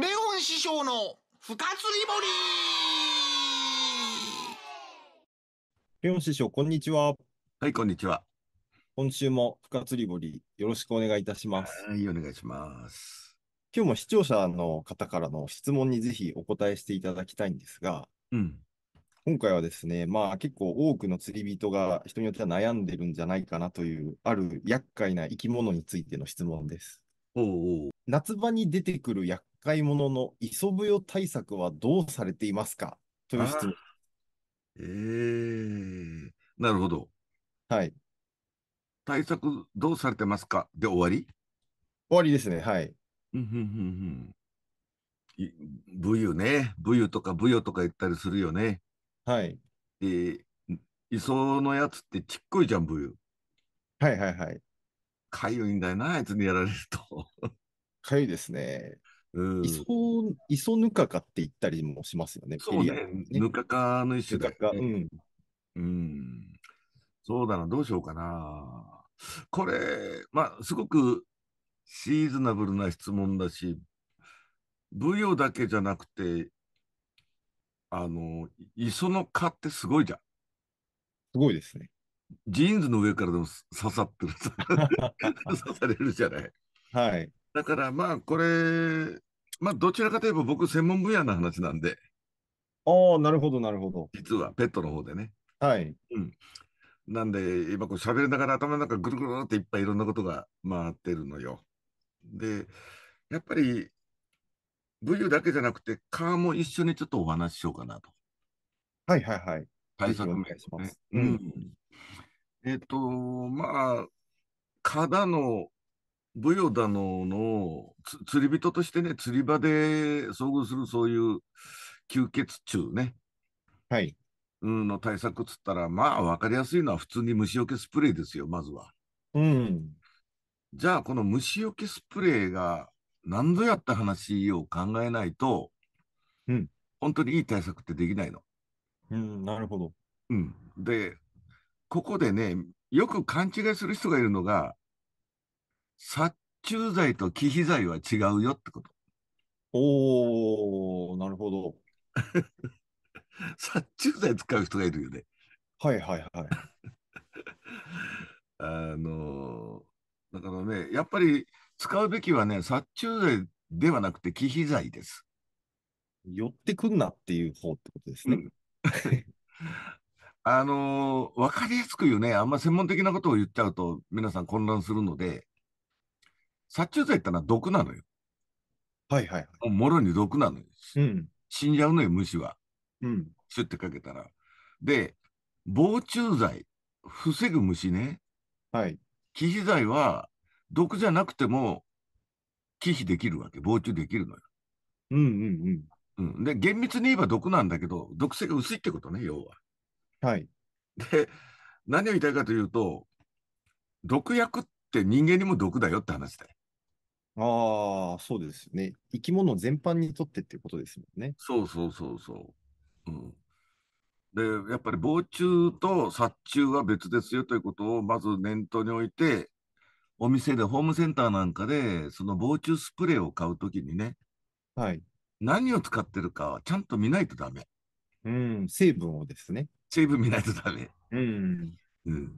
レオン師匠の深釣り堀レオン師匠、こんにちは。はい、こんにちは。今週も深釣り堀、よろしくお願いいたします。はい、お願いします。今日も視聴者の方からの質問にぜひお答えしていただきたいんですが、うん、今回はですね、まあ結構多くの釣り人が人によっては悩んでるんじゃないかなという、ある厄介な生き物についての質問です。おうおう夏場に出てくる厄介者の磯ぶよ対策はどうされていますかという質問。ええー、なるほど。はい。対策どうされてますかで終わり終わりですね、はい。ブユ武勇ね。武勇とか武勇とか言ったりするよね。はい。え磯のやつってちっこいじゃん、武勇。はいはいはい。かゆいんだよな、あいつにやられると。かゆいですね。うん、磯磯ぬかかって言ったりもしますよね、そうね、ねぬかかの一種だよ、ね、うん、うん。そうだな、どうしようかな。これ、まあ、すごくシーズナブルな質問だし、舞踊だけじゃなくて、あの、磯の蚊ってすごいじゃん。すごいですね。ジーンズの上からでも刺さってる 刺されるじゃない。はい。だからまあこれ、まあどちらかといえば僕専門分野の話なんで。ああ、なるほどなるほど。実はペットの方でね。はい。うん。なんで今こう喋りながら頭の中ぐるぐるっていっぱいいろんなことが回ってるのよ。で、やっぱり武勇だけじゃなくて、ーも一緒にちょっとお話ししようかなと。はいはいはい。対策名ですね。うん、えっ、ー、と、まあ、ただの、ブヨだのの釣り人としてね、釣り場で遭遇するそういう吸血虫ね。はい。の対策っつったら、まあ、わかりやすいのは普通に虫除けスプレーですよ、まずは。うん。じゃあ、この虫除けスプレーが何度やった話を考えないと、うん、本当にいい対策ってできないの。うん、なるほど。うん。で、ここでね、よく勘違いする人がいるのが、殺虫剤と忌避剤は違うよってこと。おー、なるほど。殺虫剤使う人がいるよね。はいはいはい。あのー、だからね、やっぱり使うべきはね、殺虫剤ではなくて忌避剤です。寄ってくんなっていう方ってことですね。うんあのー、わかりやすく言うね、あんま専門的なことを言っちゃうと、皆さん混乱するので、殺虫剤ってのは毒なのよ。はいはいはい。もうもろに毒なのよ。うん、死んじゃうのよ、虫は。うん。シュッてかけたら。で、防虫剤、防ぐ虫ね。はい。忌避剤は、毒じゃなくても、忌避できるわけ、防虫できるのよ。うんうんうん。うん、で、厳密に言えば毒なんだけど、毒性が薄いってことね、要は。はい。で、何を言いたいかというと、毒薬って人間にも毒だよって話で。ああ、そうですね。生き物全般にとってっていうことですもんね。そうそうそうそう。うん、で、やっぱり防虫と殺虫は別ですよということをまず念頭に置いて、お店で、ホームセンターなんかで、その防虫スプレーを買うときにね、はい。何を使ってるかはちゃんと見ないとダメ。うん、成分をですね。成分見ないとダメ。うん。うん、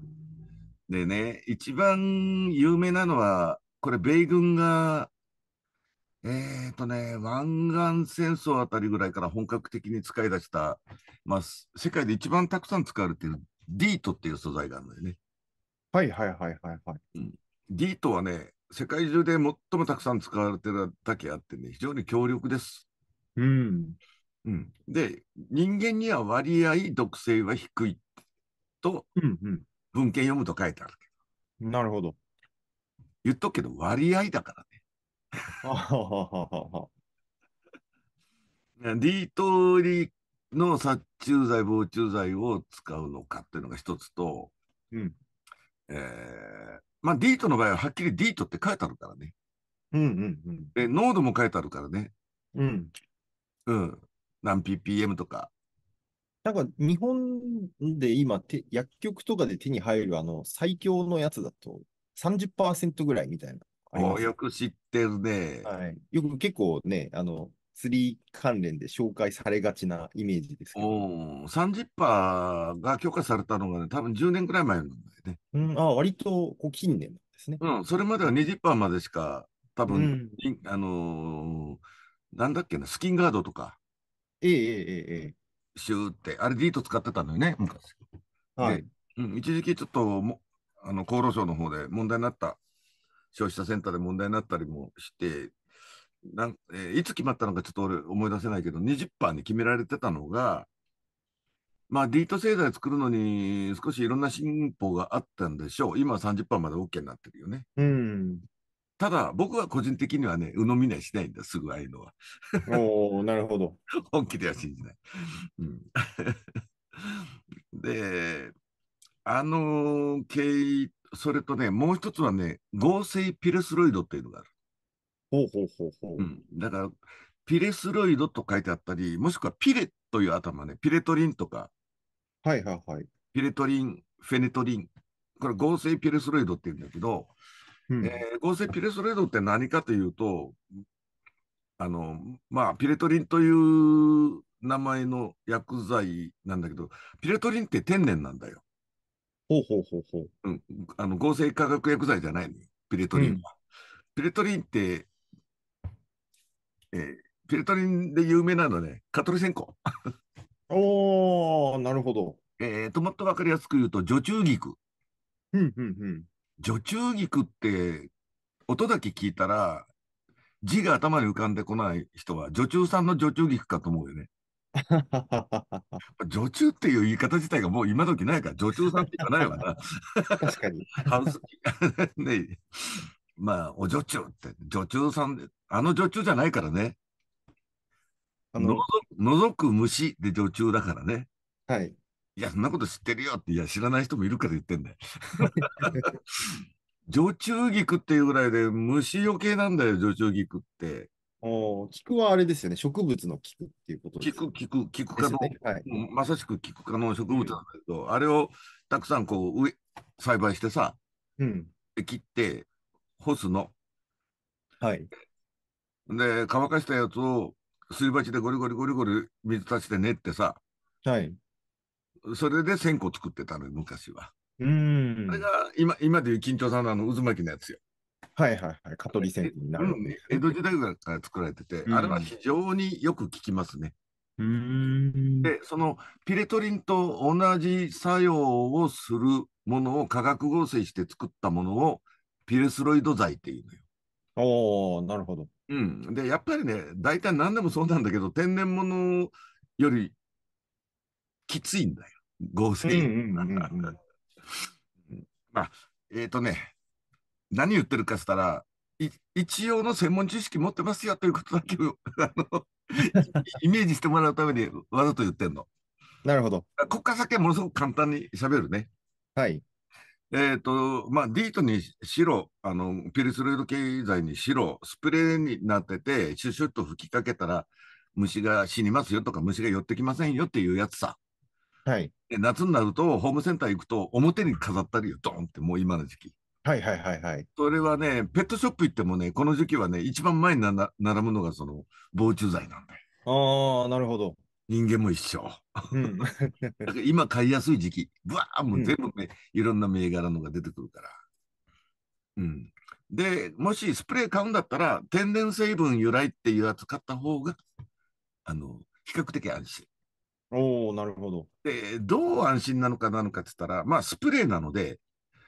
でね、一番有名なのは、これ、米軍が、えっ、ー、とね、湾岸戦争あたりぐらいから本格的に使い出した、まあ、世界で一番たくさん使われているディートっていう素材があるんだよね。はいはいはいはいはい。ディートはね、世界中で最もたくさん使われてるだけあってね、非常に強力です。うん。うん、で、人間には割合毒性は低いと、うんうん、文献読むと書いてあるけど。なるほど。言っとくけど、割合だからね。ディートリの殺虫剤、防虫剤を使うのかっていうのが一つと、うんえー、まあ、ディートの場合ははっきりディートって書いてあるからね。うんうんうん、で濃度も書いてあるからね。うん、うん。何 ppm とか。なんか日本で今薬局とかで手に入るあの最強のやつだと30%ぐらいみたいな。およく知ってるね。はい。よく結構ね、あの、釣り関連で紹介されがちなイメージですけど。おー、30%が許可されたのがね、多分10年ぐらい前なんだよね。うん、あ、割とこう近年なんですね。うん、それまでは20%までしか、多う分、ん。あのーなんだっけな、スキンガードとか。ええええええ。シューって、あれディート使ってたのよね、昔。はい。うん、一時期ちょっとも、あの、厚労省の方で問題になった、消費者センターで問題になったりもして、なんえー、いつ決まったのかちょっと俺思い出せないけど、20%に決められてたのが、まあ、ディート製剤作るのに少しいろんな進歩があったんでしょう。今は30%まで OK になってるよね。うん。ただ、僕は個人的にはね、鵜呑みにはしないんだ、すぐああいうのは。おなるほど。本気では信じない。うん、で、あの経緯、それとね、もう一つはね、合成ピレスロイドっていうのがある。ほうほうほうほう。うん、だから、ピレスロイドと書いてあったり、もしくはピレという頭ね、ピレトリンとか。はいはいはい。ピレトリン、フェネトリン。これ合成ピレスロイドって言うんだけど、えー、合成ピレトレードって何かというと、あの、まあ、ピレトリンという名前の薬剤なんだけど、ピレトリンって天然なんだよ。ほうほうほうほう。うん。あの、合成化学薬剤じゃないの、よ、ピレトリンは。うん、ピレトリンって、えー、ピレトリンで有名なのね、カトリセンコ。お ー、なるほど。えー、ともっとわかりやすく言うと、女中菊。うん、うん、うん。女中菊って、音だけ聞いたら、字が頭に浮かんでこない人は、女中さんの女中菊かと思うよね。女中っていう言い方自体がもう今時ないから、女中さんって言わないわな。確かに。ねまあ、お女中って、女中さんで、あの女中じゃないからね。のぞく虫で女中だからね。はい。いや、そんなこと知ってるよって、いや、知らない人もいるから言ってんだよ。女中菊っていうぐらいで虫よけなんだよ、女中菊って。お菊はあれですよね、植物の菊っていうことです、ね。菊、菊、菊科の、ねはい、まさしく菊科の植物なんだけど、うん、あれをたくさんこう、植、栽培してさ、うん、切って、干すの。はい。で、乾かしたやつを、すり鉢でゴリゴリゴリゴリ水足して練ってさ、はい。それで線個作ってたの、昔は。うん。それが今、今でいう緊張さんのあの渦巻きのやつよ。はいはいはい。蚊取り線になる、ね、江戸時代から作られてて、あれは非常によく効きますね。うんで、そのピレトリンと同じ作用をするものを化学合成して作ったものをピレスロイド剤っていうのよ。おなるほど。うん、でやっぱりね大体何でもそうなんだけど天然物よりきついんだよ。合成。まあ、えっ、ー、とね、何言ってるかしたら、一応の専門知識持ってますよということだけを、イメージしてもらうためにわざと言ってんの。なるほど。こ家から先はものすごく簡単にしゃべるね。はい。えっ、と、まあ、ディートにしろ、あの、ピルスロイド経済にしろ、スプレーになってて、シュシュッと吹きかけたら、虫が死にますよとか、虫が寄ってきませんよっていうやつさ。はい、で夏になると、ホームセンター行くと、表に飾ったりよ、ドンって、もう今の時期。はいはいはいはい。それはね、ペットショップ行ってもね、この時期はね、一番前にな並ぶのがその防虫剤なんだよ。ああ、なるほど。人間も一緒。うん、だから今買いやすい時期、ぶわーもう全部ね、うん、いろんな銘柄のが出てくるから。うん。で、もしスプレー買うんだったら、天然成分由来っていうやつ買った方が、あの、比較的安心。おおなるほど。で、どう安心なのかなのかって言ったら、まあ、スプレーなので、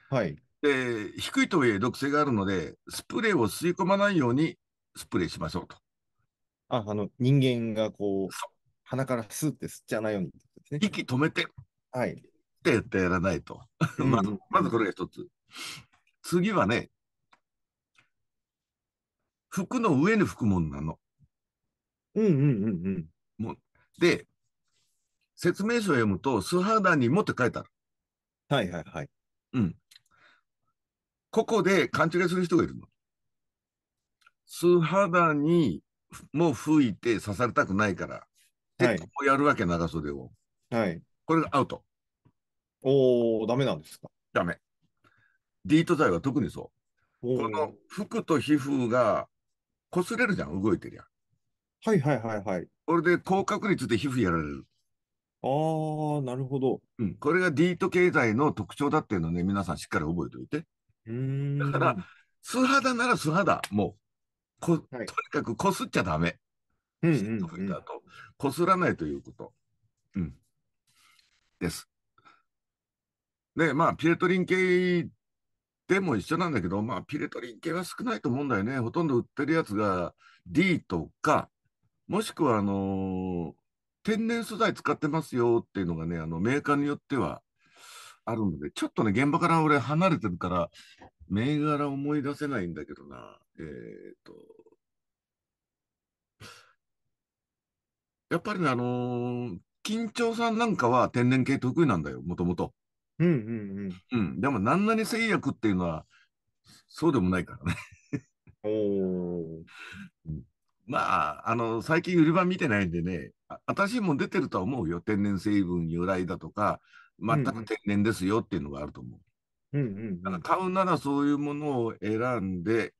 はい。で、低いとはいえ毒性があるので、スプレーを吸い込まないようにスプレーしましょうと。あ、あの、人間がこう、鼻からスって吸っちゃわないように、ね、息止めて、はい。ってやってやらないと。まず、まずこれが一つ。次はね、服の上に拭くもんなの。うんうんうんうん。もうで、説明書を読むと、素肌にもって書いてある。はいはいはい。うん。ここで勘違いする人がいるの。素肌にも吹いて刺されたくないから、はい、こうやるわけ、長袖を。はい。これがアウト。おお、ダメなんですかダメ。ディート剤は特にそう。この服と皮膚が擦れるじゃん、動いてるやん。はいはいはいはい。これで、高確率で皮膚やられる。ああ、なるほど。うん、これがディート経済の特徴だっていうのをね、皆さんしっかり覚えておいて。だから、素肌なら素肌、もう、ことにかくこすっちゃダメ。うん、うん、だと。こすらないということ。うん。です。で、まあ、ピレトリン系でも一緒なんだけど、まあ、ピレトリン系は少ないと思うんだよね。ほとんど売ってるやつが D とか、もしくは、あのー天然素材使ってますよっていうのがね、あのメーカーによってはあるので、ちょっとね、現場から俺離れてるから、銘柄思い出せないんだけどな。えっ、と、やっぱりね、あのー、緊張さんなんかは天然系得意なんだよ、もともと。うんうんうん。うん。でも、何に製薬っていうのは、そうでもないからね。おお。まあ、あの、最近売り場見てないんでね、私も出てるとは思うよ。天然成分由来だとか、全く天然ですよっていうのがあると思う。うんうん、だから買うならそういうものを選んで、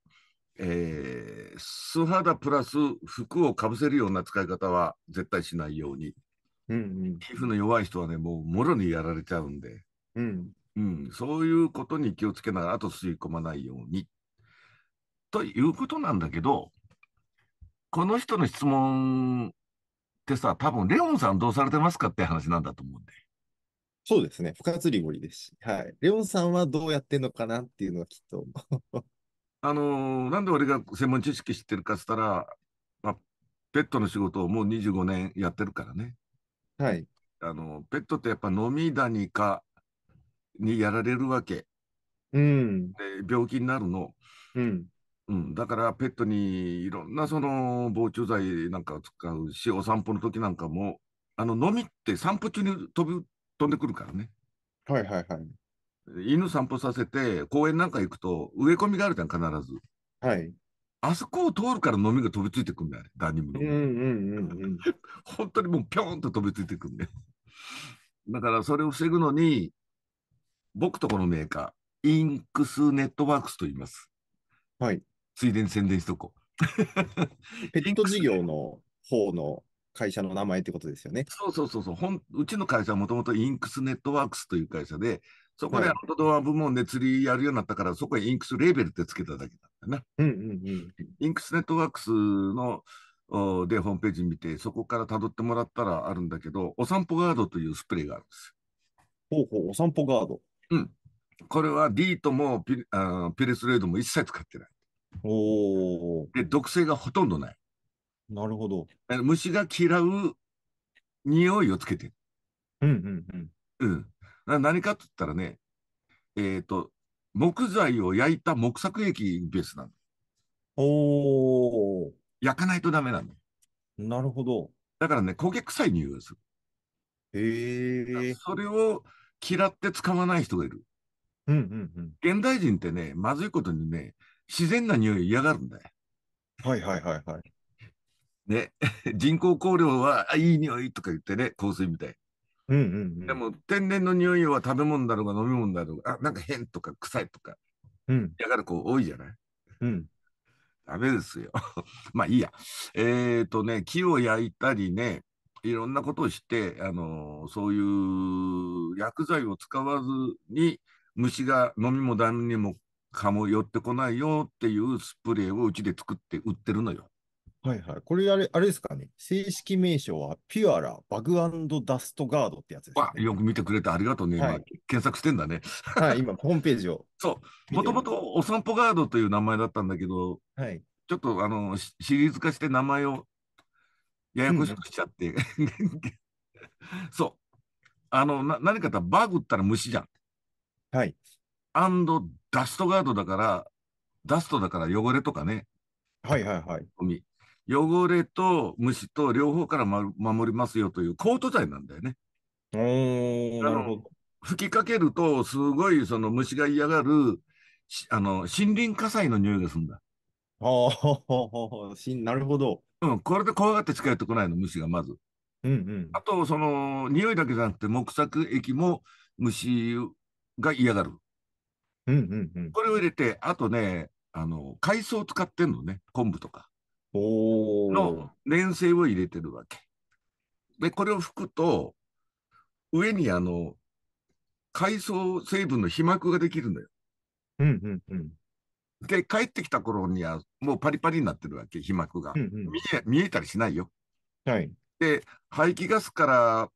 えー、素肌プラス服をかぶせるような使い方は絶対しないように。うんうん、皮膚の弱い人はね、もうもろにやられちゃうんで、うん、うん、そういうことに気をつけながら、あと吸い込まないように。ということなんだけど、この人の質問ってさ、多分レオンさんどうされてますかって話なんだと思うんで。そうですね。不活リゴですし。はい。レオンさんはどうやってんのかなっていうのはきっと。あのー、なんで俺が専門知識知ってるかっつったら、まあ、ペットの仕事をもう25年やってるからね。はい。あの、ペットってやっぱ飲みダニかにやられるわけ。うん。で、病気になるの。うん。うん、だからペットにいろんなその防虫剤なんかを使うし、お散歩の時なんかも、あの、飲みって散歩中に飛び、飛んでくるからね。はいはいはい。犬散歩させて、公園なんか行くと、植え込みがあるじゃん、必ず。はい。あそこを通るから飲みが飛びついてくんだよ、ね、ダニムの。うんうんうんうん。本当にもうぴょんと飛びついてくんだよ。だからそれを防ぐのに、僕とこのメーカー、インクスネットワークスと言います。はい。ついでに宣伝しとこう。ペット事業の方の会社の名前ってことですよね。そうそうそうそう。うちの会社はもともとインクスネットワークスという会社で、そこでアウトドア部門で釣りやるようになったから、はい、そこにインクスレーベルってつけただけなんだな。うんうんうん。インクスネットワークスのでホームページ見て、そこから辿ってもらったらあるんだけど、お散歩ガードというスプレーがあるんですよ。ほうほう、お散歩ガード。うん。これは D ともピあピレスレードも一切使ってない。おで毒性がほとんどない。なるほど。虫が嫌う匂いをつけてる。うんうんうん。うん、何かって言ったらね、えっ、ー、と、木材を焼いた木作液ベースなの。おお。焼かないとダメなの。なるほど。だからね、焦げ臭い匂いをする。へえ。それを嫌って使わない人がいる。うんうんうん。現代人ってね、まずいことにね、自然な匂い嫌がるんだよ。はいはいはいはい。ね、人工香料はいい匂いとか言ってね、香水みたい。うんうんでも天然の匂いは食べ物だろうが飲み物だろうが、あ、なんか変とか臭いとか、うん、嫌がる子多いじゃない。うん。ダメですよ。まあいいや。えっ、ー、とね、木を焼いたりね、いろんなことをして、あのー、そういう薬剤を使わずに、虫が飲みもダメにも蚊も寄ってこないよっていうスプレーをうちで作って売ってるのよ。はいはい。これあれ、あれですかね。正式名称は、ピュアラバグダストガードってやつです、ね、よく見てくれてありがとうね。はい、今、検索してんだね。はい、今、ホームページを。そう。もともと、お散歩ガードという名前だったんだけど、はい、ちょっと、あの、シリーズ化して名前をややこしくしちゃって。そう。あの、な何かとバグったら虫じゃん。はい。アンドダストガードだから、ダストだから汚れとかね。はいはいはい。ゴミ。汚れと虫と両方から、ま、守りますよというコート剤なんだよね。おなるほど。吹きかけると、すごいその虫が嫌がる、あの、森林火災の匂いがするんだ。ああ、なるほど。うん、これで怖がって近寄ってこないの、虫がまず。うんうん。あと、その、匂いだけじゃなくて、木作液も虫が嫌がる。うんうんうん。これを入れて、あとね、あの、海藻を使ってんのね。昆布とか。おの粘性を入れてるわけ。で、これを拭くと、上にあの、海藻成分の皮膜ができるのよ。うんうんうん。で、帰ってきた頃には、もうパリパリになってるわけ、皮膜が。うんうん、見え、見えたりしないよ。はい。で、排気ガスから、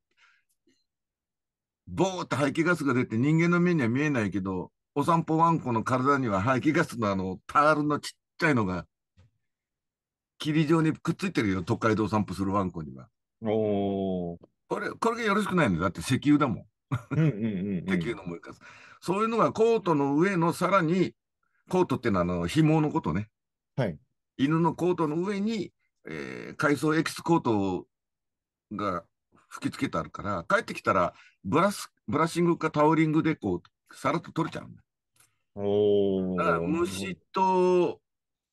ボーって排気ガスが出て人間の目には見えないけど、お散歩ワンコの体には排気ガスのあの、タールのちっちゃいのが、霧状にくっついてるよ、都会でお散歩するワンコには。おお。これ、これがよろしくないんだだって石油だもん。うんうんうんん、石油の燃えかす。そういうのがコートの上のさらに、コートってのはあの、紐のことね。はい。犬のコートの上に、えー、海藻エキスコートが吹き付けてあるから、帰ってきたら、ブラス、ブラッシングかタオリングでこう、さらっと取れちゃうんだ。だから虫と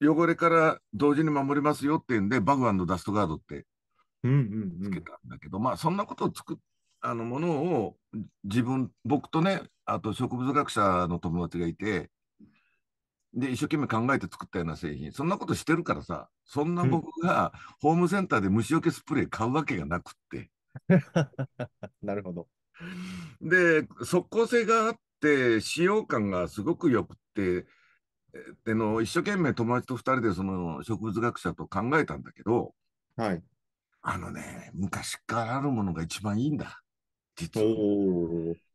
汚れから同時に守りますよっていうんで、バグダストガードってつけたんだけど、まあそんなことを作っあのものを自分、僕とね、あと植物学者の友達がいて、で、一生懸命考えて作ったような製品、そんなことしてるからさ、そんな僕がホームセンターで虫除けスプレー買うわけがなくって。なるほど。で、即効性があっ、使用感がすごくよくて、での一生懸命友達と2人でその植物学者と考えたんだけど、はい、あのね、昔からあるものが一番いいんだ、実は。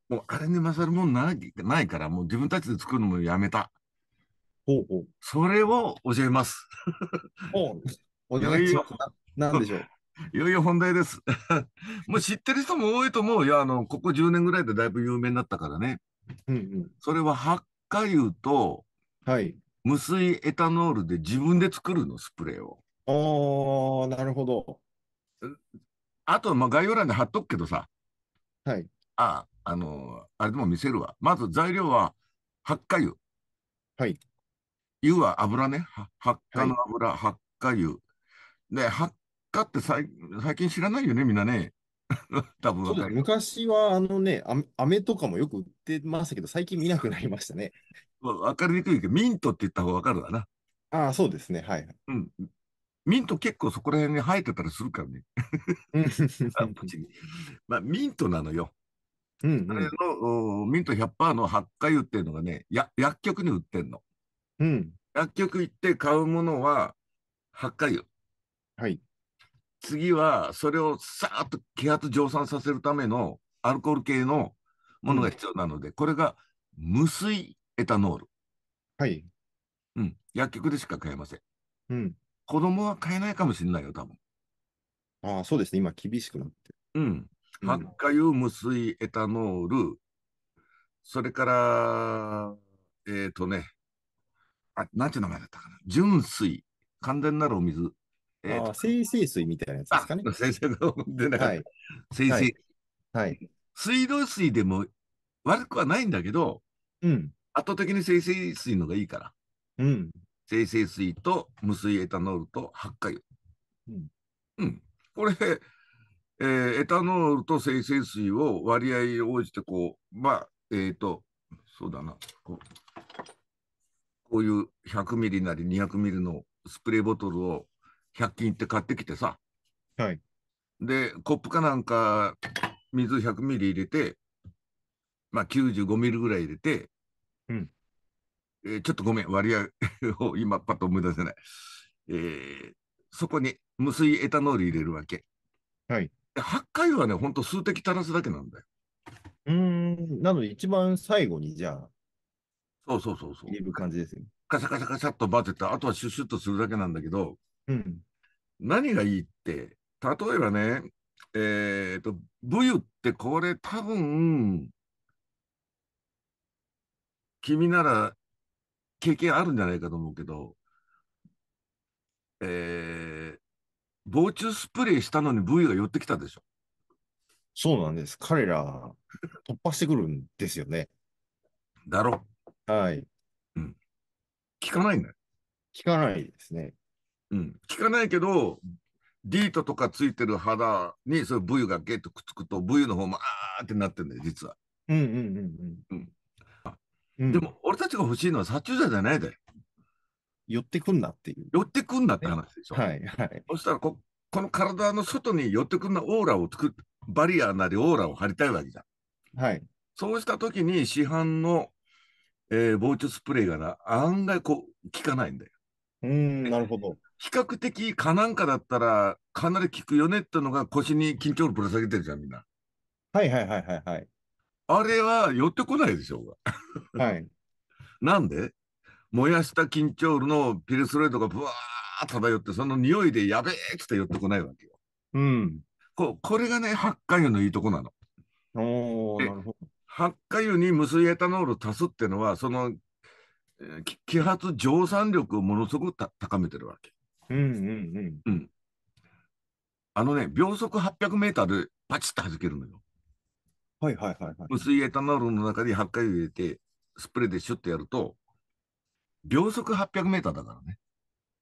もうあれに勝るもんないないから、もう自分たちで作るのもやめた。ほうほうそれを教えます。お 願いします。なんでしょう。いよいよ 本題です。もう知ってる人も多いと思うや、あの、ここ10年ぐらいでだいぶ有名になったからね。うんうん、それは発火油と、はい、無水エタノールで自分で作るの、スプレーを。ああ、なるほど。あと、まあ、概要欄で貼っとくけどさ。はい。ああ、あのー、あれでも見せるわ。まず材料は、発火油。はい。油は油ね。発火の油、はい、発火油。で、発火って最近知らないよね、みんなね。多分かる。昔はあのね、あめとかもよく売ってましたけど、最近見なくなりましたね。わかりにくいけど、ミントって言った方がわかるわな。ああ、そうですね。はい。うん。ミント結構そこら辺に生えてたりするからね。まあ、ミントなのよ。うんうん、あれのミント100%の発火油っていうのがね、や薬局に売ってんの。うん、薬局行って買うものは発火油。はい。次はそれをさーっと気圧蒸散させるためのアルコール系のものが必要なので、うん、これが無水エタノール。はい。うん。薬局でしか買えません。うん。子供は買えないかもしれないよ、多分。ああ、そうですね。今、厳しくなって。うん。発火油、無水エタノール、それから、えっ、ー、とね、あ、なんていう名前だったかな。純水、完全なるお水。えー、あ生成水みたいなやつですかね。先生が出なかはい、生成、はい、はい。水道水でも悪くはないんだけど、うん。圧倒的に生成水のがいいから。うん。生成水と無水エタノールと発火油。うん。うん。これ、えー、エタノールと生成水を割合応じてこう、まあ、えっ、ー、と、そうだな、こうこういう100ミリなり200ミリのスプレーボトルを百均行って買ってきてさ、はい、で、コップかなんか水100ミリ入れて、まあ95ミリぐらい入れて、うん、えー、ちょっとごめん、割合を 今パッと思い出せない。えー、そこに無水エタノール入れるわけ。はい。8回はね、ほんと数滴垂らすだけなんだよ。うん、なので一番最後にじゃあ、そうそうそうそう。入れる感じですよね。カシャカシャカシャっと混ぜた、あとはシュッシュッとするだけなんだけど、うん。何がいいって、例えばね、えっ、ー、と、武勇ってこれ多分、君なら経験あるんじゃないかと思うけど、えー、防虫スプレーしたのに武勇が寄ってきたでしょ。そうなんです。彼ら、突破してくるんですよね。だろ。はい。うん。聞かないんだよ。聞かないですね。うん。効かないけど、リートとかついてる肌に、そういうブユがゲッとくっつくと、ブユの方もあーってなってんだよ、実は。うんうんうんうん。うん、でも、俺たちが欲しいのは殺虫剤じゃないで。寄ってくんなっていう。寄ってくんなって話でしょ。はいはい。そしたらこ、この体の外に寄ってくんなオーラを作る、バリアなりオーラを張りたいわけじゃん。はい。そうした時に市販の、えー、防虫スプレーがな、案外こう、効かないんだよ。うん、なるほど。比較的蚊なんかだったら、かなり効くよねってのが腰に緊張力ぶら下げてるじゃん、みんな。はいはいはいはいはい。あれは寄ってこないでしょうが。はい。なんで燃やした緊張のピルスロイドがぶわー漂って、その匂いでやべえって寄ってこないわけよ。うん。ここれがね、発火油のいいとこなの。おなるほど。発火油に無水エタノール足すっていうのは、その揮発蒸散力をものすごく高めてるわけ。うんうんうん。うん。あのね、秒速800メーターでパチッと弾けるのよ。はいはいはい、はい。薄いエタノールの中に発火油入れて、スプレーでシュッとやると、秒速800メーターだからね。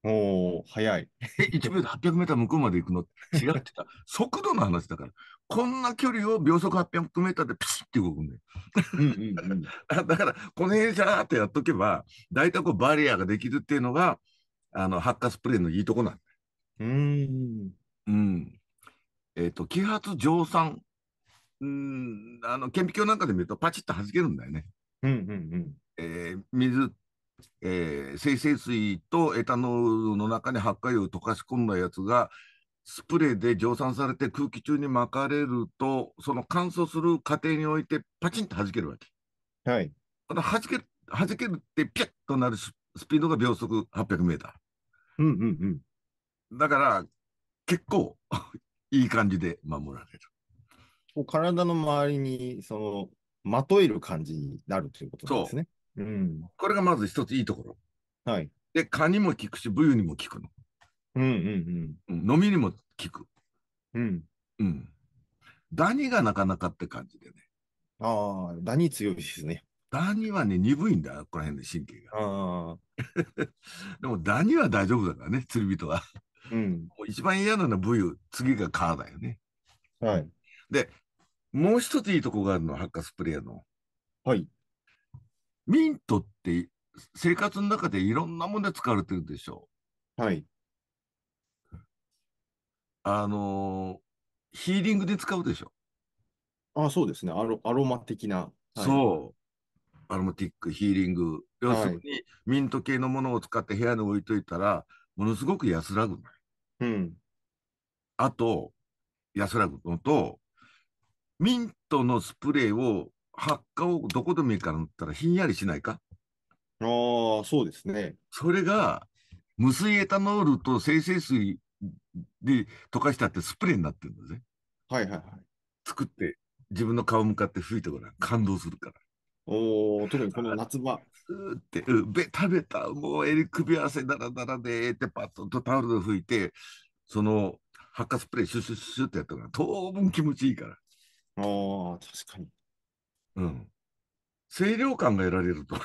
おお早い。1秒で800メーター向こうまで行くの違ってた。速度の話だから。こんな距離を秒速800メーターでピシッて動くんだよ。だから、この辺じゃーってやっとけば、大体こうバリアができるっていうのが、あの、発火スプレーのいいとこなんだよ。うん。うん。えっ、ー、と、揮発蒸散。うん、あの、顕微鏡なんかで見るとパチッと弾けるんだよね。うんうんうん。えー、水えー、生成水とエタノールの中に発火油を溶かし込んだやつがスプレーで蒸散されて空気中に巻かれるとその乾燥する過程においてパチンと弾けるわけ。はい、この弾け弾けるってピュッとなるスピードが秒速8 0 0ー。うんうんうん、だから結構 いい感じで守られる。こう体の周りにそのまとえる感じになるということですね。うん、これがまず一ついいところ。はい。で、蚊にも効くし、ブユにも効くの。うんうんうん。飲みにも効く。うん。うん。ダニがなかなかって感じでね。ああ、ダニ強いですね。ダニはね、鈍いんだ、ここら辺で神経が。ああ。でもダニは大丈夫だからね、釣り人は。うん。一番嫌なのはブユ、次が蚊だよね。はい。で、もう一ついいとこがあるの、ハッカスプレーヤーの。はい。ミントって生活の中でいろんなもので使われてるでしょう。はい。あのー、ヒーリングで使うでしょ。あ、そうですね。アロアロマ的な。はい、そう。アロマティック、ヒーリング。要するに、はい、ミント系のものを使って部屋に置いといたら、ものすごく安らぐうん。あと、安らぐのと、ミントのスプレーを発火をどこでもいいから塗ったらひんやりしないかああ、そうですね。それが、無水エタノールと精製水で溶かしたってスプレーになってるんだぜ。はいはいはい。作って、自分の顔向かって吹いてごらん。感動するから。おお、特にこの夏場。うって、うべたべた、もう襟首汗だらだらで、ってパッとタオルで拭いて、その、発火スプレーシュシュシュってやったから、当分気持ちいいから。ああ、確かに。うん、清涼感が得られると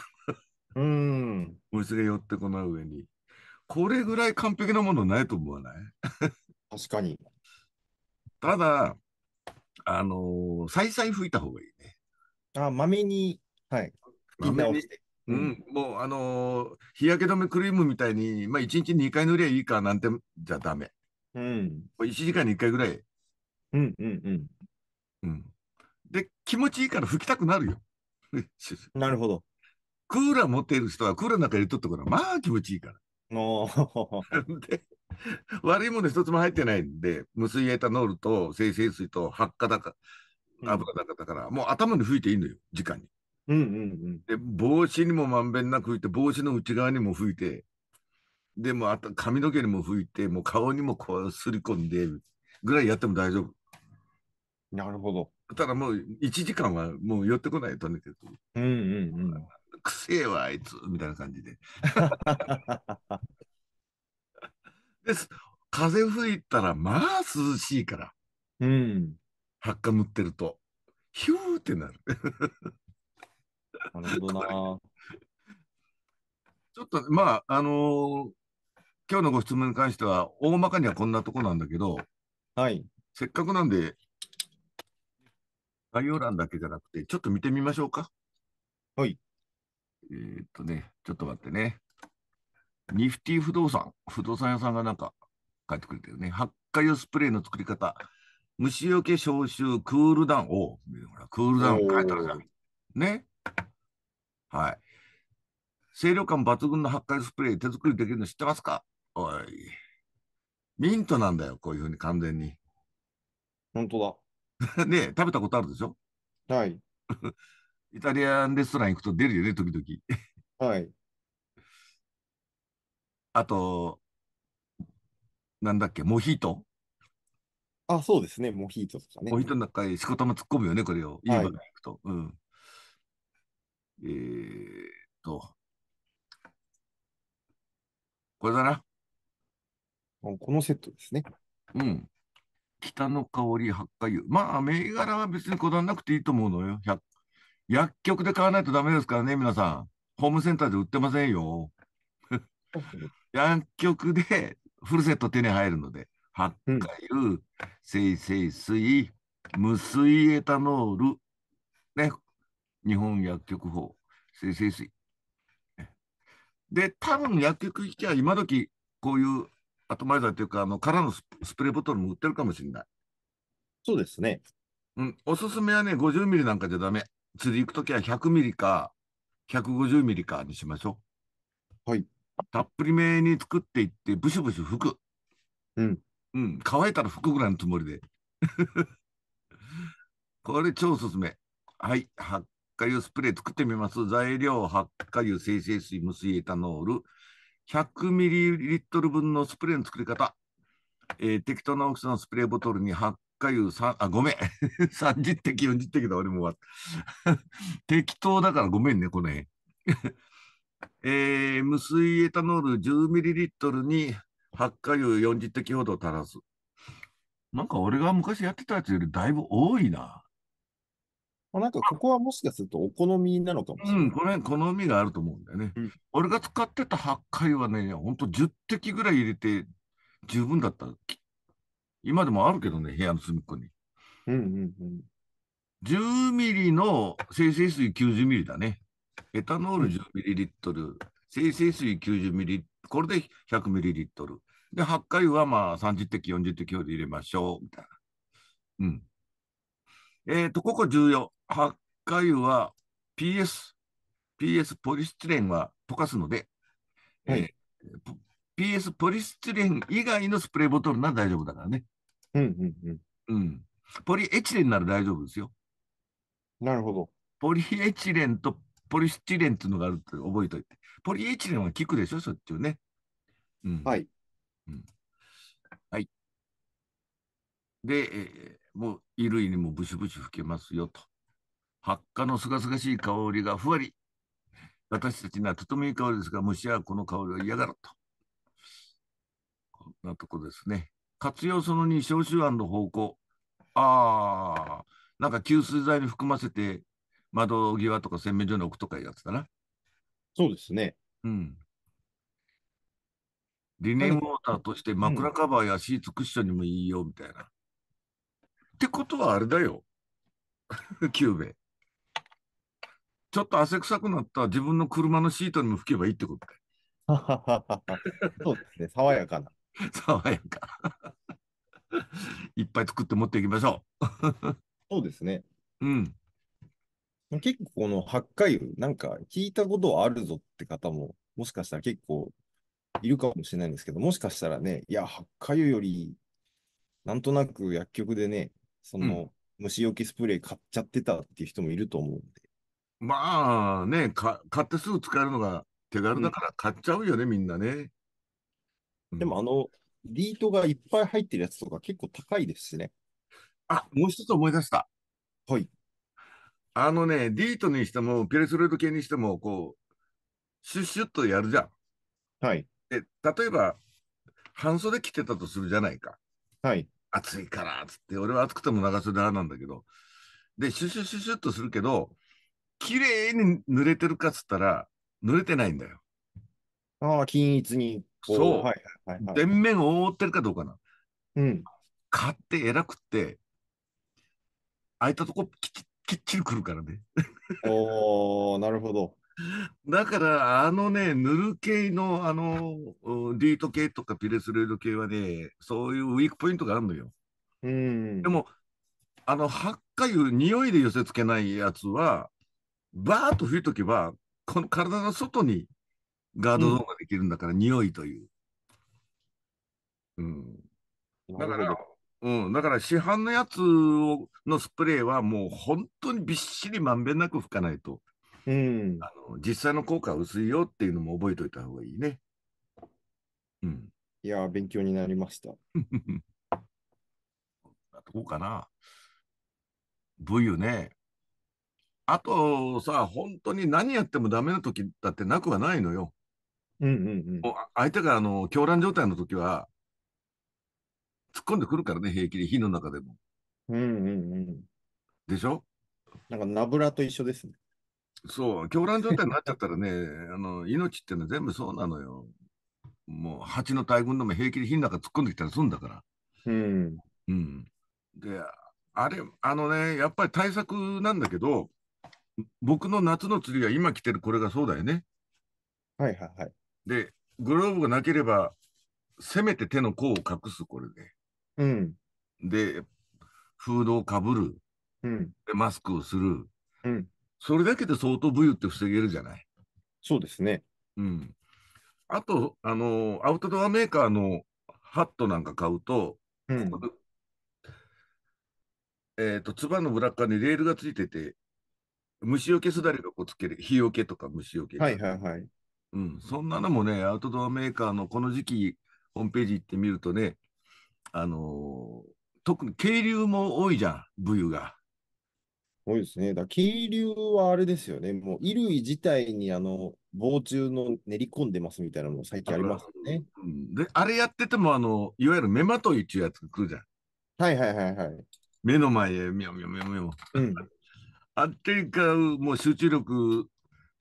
うん。虫が寄ってこない上に。これぐらい完璧なものないと思わない確かに。ただ、あのー、さいさい吹いた方がいいね。あ、まめに、はい。まめに。うん、もう、あのー、日焼け止めクリームみたいに、まあ、1日2回塗りゃいいかなんてじゃダメ。うん。1時間に1回ぐらい。うん、うん、うん。うん。で、気持ちいいから拭きたくなるよ。なるほど。クーラー持っている人はクーラーの中入れとったから、まあ気持ちいいから。で悪いもの一つも入ってないんで、無水エタノールと生成水と発火だか、油だかだから、うん、もう頭に拭いていいのよ、時間に。うんうんうん、で帽子にもまんべんなく拭いて、帽子の内側にも拭いて、でもあと髪の毛にも拭いて、もう顔にもこうすり込んでぐらいやっても大丈夫。なるほど。ただもう1時間はもう寄ってこないとね。うんうんうん。くせえわ、あいつみたいな感じで。です。風吹いたら、まあ涼しいから。うん。発火塗ってると。ヒューってなる。なるほどな。ちょっと、まあ、あのー、今日のご質問に関しては、大まかにはこんなとこなんだけど、はい。せっかくなんで、概要欄だけじゃなくて、ちょっと見てみましょうか。はい。えー、っとね、ちょっと待ってね。ニフティ不動産。不動産屋さんがなんか書いてくれてるね。発火用スプレーの作り方。虫除け消臭、クールダウン。をクールダウン書いてあるじゃん。ね。はい。清涼感抜群の発火用スプレー、手作りできるの知ってますかおい。ミントなんだよ、こういうふうに完全に。本当だ。ね食べたことあるでしょはい。イタリアンレストラン行くと出るよね、時々。はい。あと、なんだっけ、モヒートあ、そうですね、モヒートとかね。モヒートの中へ仕事も突っ込むよね、これを。いい場行くと。うん。えー、っと、これだな。このセットですね。うん。北の香り、八花油。まあ、銘柄は別にこだわらなくていいと思うのよ。薬局で買わないとダメですからね、皆さん。ホームセンターで売ってませんよ。薬局でフルセット手に入るので、八花油、精製水、無水エタノール、ね、日本薬局法、精製水。で、多分薬局行きゃ今時こういうアトマイザーというか、あの、空のスプレーボトルも売ってるかもしれない。そうですね。うん。おすすめはね、50ミリなんかじゃダメ。釣り行くときは100ミリか、150ミリかにしましょう。はい。たっぷりめに作っていって、ブシュブシュ拭く。うん。うん。乾いたら拭くぐらいのつもりで。これ超おすすめ。はい。発火油スプレー作ってみます。材料、発火油、生成水、無水エタノール、100ミリリットル分のスプレーの作り方、えー、適当な大きさのスプレーボトルに8火油3あごめん30 滴40滴だ俺も終わった 適当だからごめんねこの辺 えー、無水エタノール10ミリリットルに8火油40滴ほど垂らすなんか俺が昔やってたやつよりだいぶ多いなまあ、なんかここはもしかするとお好みなのかもしれない。うん、これ好みがあると思うんだよね。うん、俺が使ってた八回はね、ほんと10滴ぐらい入れて十分だった。今でもあるけどね、部屋の隅っこに。うんうんうん。10ミリの生成水90ミリだね。エタノール10ミリリットル、生成水90ミリ、これで100ミリリットル。で、8回はまあ30滴、40滴ほど入れましょう、みたいな。うん。えっ、ー、と、ここ重要。発火油は PS、PS ポリスチレンは溶かすので、はい、えー、PS ポリスチレン以外のスプレーボトルなら大丈夫だからね。うんうんうん。うん。ポリエチレンなら大丈夫ですよ。なるほど。ポリエチレンとポリスチレンっていうのがあるって覚えておいて。ポリエチレンは効くでしょ、そっちゅね。うん、はい、うん。はい。で、えもう衣類にもブシブシ吹けますよと。発火のすがすがしい香りがふわり。私たちにはとてもいい香りですが、虫はこの香りを嫌がると。こんなとこですね。活用その2、消臭案の方向。ああ、なんか吸水剤に含ませて、窓際とか洗面所に置くとかいうやつだな。そうですね。うん。リネンウォーターとして枕カバーやシーツクッションにもいいよみたいな。ってことはあれだよ。久兵衛。ちょっと汗臭くなった自分の車のシートにも拭けばいいってことだそうですね。爽やかな。爽やか。いっぱい作って持っていきましょう。そうですね。うん。結構この八回なんか聞いたことはあるぞって方も、もしかしたら結構いるかもしれないんですけど、もしかしたらね、いや、八回より、なんとなく薬局でね、その、虫よけスプレー買っちゃってたっていう人もいると思うんで。まあね、か買ってすぐ使えるのが手軽だから買っちゃうよね、みんなね。でもあの、リートがいっぱい入ってるやつとか結構高いですしね。あ、もう一つ思い出した。はい。あのね、ディートにしても、ペレスロイド系にしても、こう、シュッシュッとやるじゃん。はい。で、例えば、半袖着てたとするじゃないか。はい。暑いからっつって、俺は暑くても長袖派なんだけど、で、シュシュシュシュっとするけど、綺麗に濡れてるかっつったら、濡れてないんだよ。ああ、均一に。そう。はい、はい、全面覆ってるかどうかな。うん。買って偉くって、空いたとこきっちりくるからね。おー、なるほど。だから、あのね、ぬる系の、あの、リート系とかピレスレード系はね、そういうウィークポイントがあるのよ。うん。でも、あの、ッカ油、匂いで寄せつけないやつは、バーッと吹いとけば、この体の外にガードゾーンができるんだから、うん、匂いという。うん。だから、うん。だから市販のやつをのスプレーはもう本当にびっしりまんべんなく吹かないと。うん、あの実際の効果は薄いよっていうのも覚えておいた方がいいね。うん、いや勉強になりました。どうかな。V よね。あとさ、本当に何やってもダメな時だってなくはないのよ。うんうんうん、相手があの狂乱状態の時は、突っ込んでくるからね、平気で、火の中でも。うんうんうん。でしょなんか、ナブラと一緒ですね。そう、狂乱状態になっちゃったらね、あの命っていうのは全部そうなのよ。もう蜂の大群でも平気で火の中突っ込んできたりするんだから。うん。うん、で、あれ、あのね、やっぱり対策なんだけど、僕の夏の釣りは今着てるこれがそうだよね。はいはいはい。で、グローブがなければ、せめて手の甲を隠す、これで。うん。で、フードをかぶる。うん。で、マスクをする。うん。それだけで相当武勇って防げるじゃない。そうですね。うん。あと、あのアウトドアメーカーのハットなんか買うと、うん、えっ、ー、と、つばの裏側にレールがついてて、虫よけすだれがこうつける、日よけとか虫よけ。はいはいはい。うん、そんなのもね、アウトドアメーカーのこの時期、ホームページ行ってみるとね、あのー、特に渓流も多いじゃん、ブユが。多いですね。だ気流はあれですよね。もう衣類自体にあの防虫の練り込んでますみたいなのも最近ありますよね。うん、で、あれやってても、あの、いわゆる目まといっていうやつが来るじゃん。はいはいはいはい。目の前へ、みょみょみょみょ。うん、あってが、もう集中力、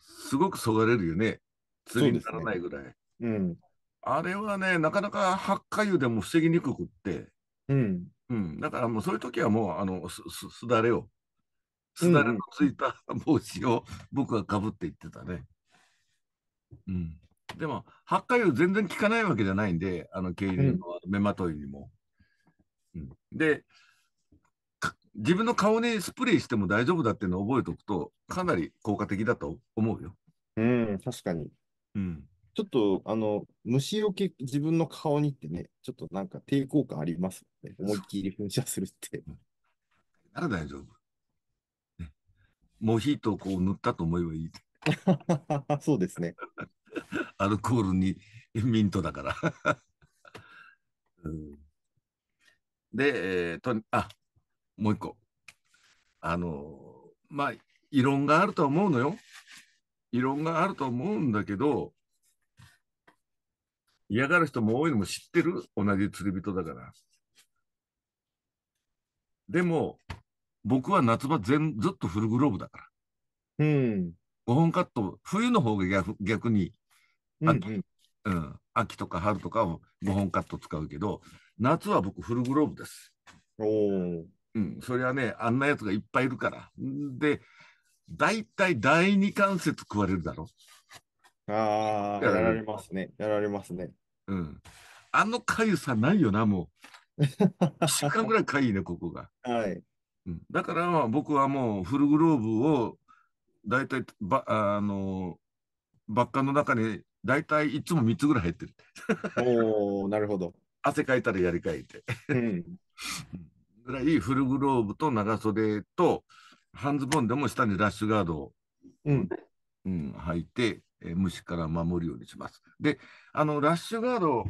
すごくそがれるよね。釣にならないぐらい。うね、うん。あれはね、なかなか発火油でも防ぎにくくって。うん。うん。だからもうそういう時はもう、あの、す、すだれを。すだれのついた帽子を僕はかぶっていってたね。うん、でも、八回を全然効かないわけじゃないんで、あの経営の目まといにも。うん、で、自分の顔にスプレーしても大丈夫だっていうのを覚えておくと、かなり効果的だと思うよ。うん、確かに。うん、ちょっと、あの、虫よけ自分の顔にってね、ちょっとなんか抵抗感ありますね。思いっきり噴射するって。なら大丈夫。モヒートをこう塗ったと思えばいい。そうですね。アルコールにミントだから うん、で、えー、とあもう一個。あのまあ異論があると思うのよ。異論があると思うんだけど嫌がる人も多いのも知ってる同じ釣り人だから。でも僕は夏場全、ずっとフルグローブだから。うん。5本カット、冬の方が逆逆に、うん、うん、秋とか春とかを5本カット使うけど、夏は僕フルグローブです。おお。うん、そりゃね、あんなやつがいっぱいいるから。で、大体第二関節食われるだろ。ああ、やられますね。やられますね。うん。あのかゆさないよな、もう。1時間ぐらいかゆいね、ここが。はい。うん、だから僕はもうフルグローブを大体ばあのばっかの中に大体いつも3つぐらい入ってる。おなるほど。汗かいたらやりかいて。うん、ぐらいフルグローブと長袖と半ズボンでも下にラッシュガードを、うんうん、履いて、えー、虫から守るようにします。で、あのラッシュガードを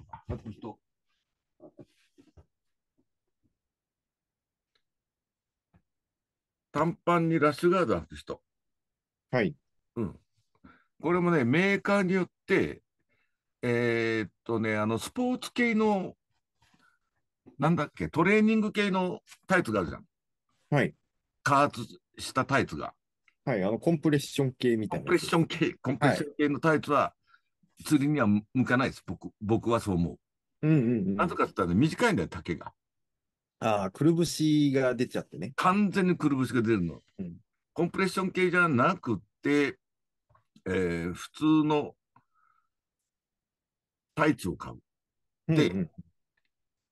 短パンにラッシュガード履く人。はい。うん。これもね、メーカーによって、えー、っとね、あの、スポーツ系の、なんだっけ、トレーニング系のタイツがあるじゃん。はい。加圧したタイツが。はい、あの、コンプレッション系みたいな。コンプレッション系、コンプレッション系のタイツは、はい、釣りには向かないです。僕、僕はそう思う。うんうんうん。なぜかって言ったらね、短いんだよ、丈が。ああ、くるぶしが出ちゃってね。完全にくるぶしが出るの。うん、コンプレッション系じゃなくて、えー、普通のタイツを買う。で、うんうん、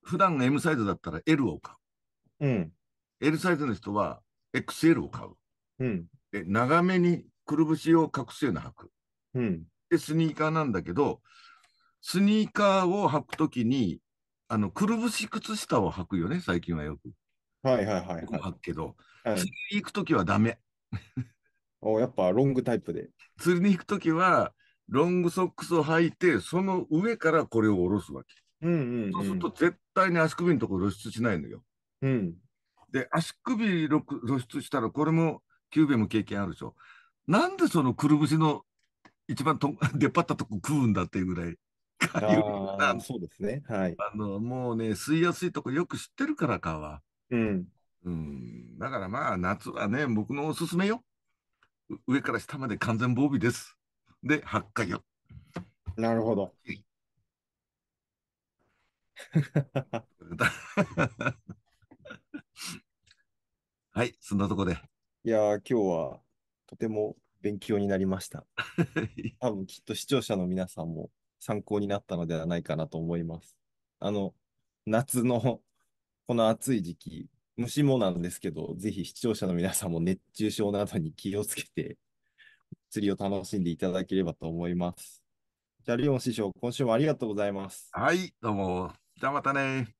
普段 M サイズだったら L を買う。うん、L サイズの人は XL を買う。うん、で長めにくるぶしを隠すような履く。うん、で、スニーカーなんだけど、スニーカーを履くときに、あの、くるぶし靴下を履くよね、最近はよく。はいはいはい、はい。履くけど、はい、釣りに行くときはダメ。おやっぱロングタイプで。釣りに行くときは、ロングソックスを履いて、その上からこれを下ろすわけ。うんうん、うん、そうすると絶対に足首のところ露出しないのよ。うん。で、足首露出したら、これも、キューベも経験あるでしょ。なんでそのくるぶしの一番と 出っ張ったとこ食うんだっていうぐらい。そうですね。はい。あの、もうね、吸いやすいとこよく知ってるから、かは。うん。うん。だからまあ、夏はね、僕のおすすめよ。上から下まで完全防備です。で、発火よ。なるほど。はい、そんなとこで。いや今日はとても勉強になりました。多分きっと視聴者の皆さんも参考になったのではないかなと思います。あの、夏の この暑い時期、虫もなんですけど、ぜひ視聴者の皆さんも熱中症などに気をつけて、釣りを楽しんでいただければと思います。じゃあ、リオン師匠、今週もありがとうございます。はい、どうも。じゃあまたね。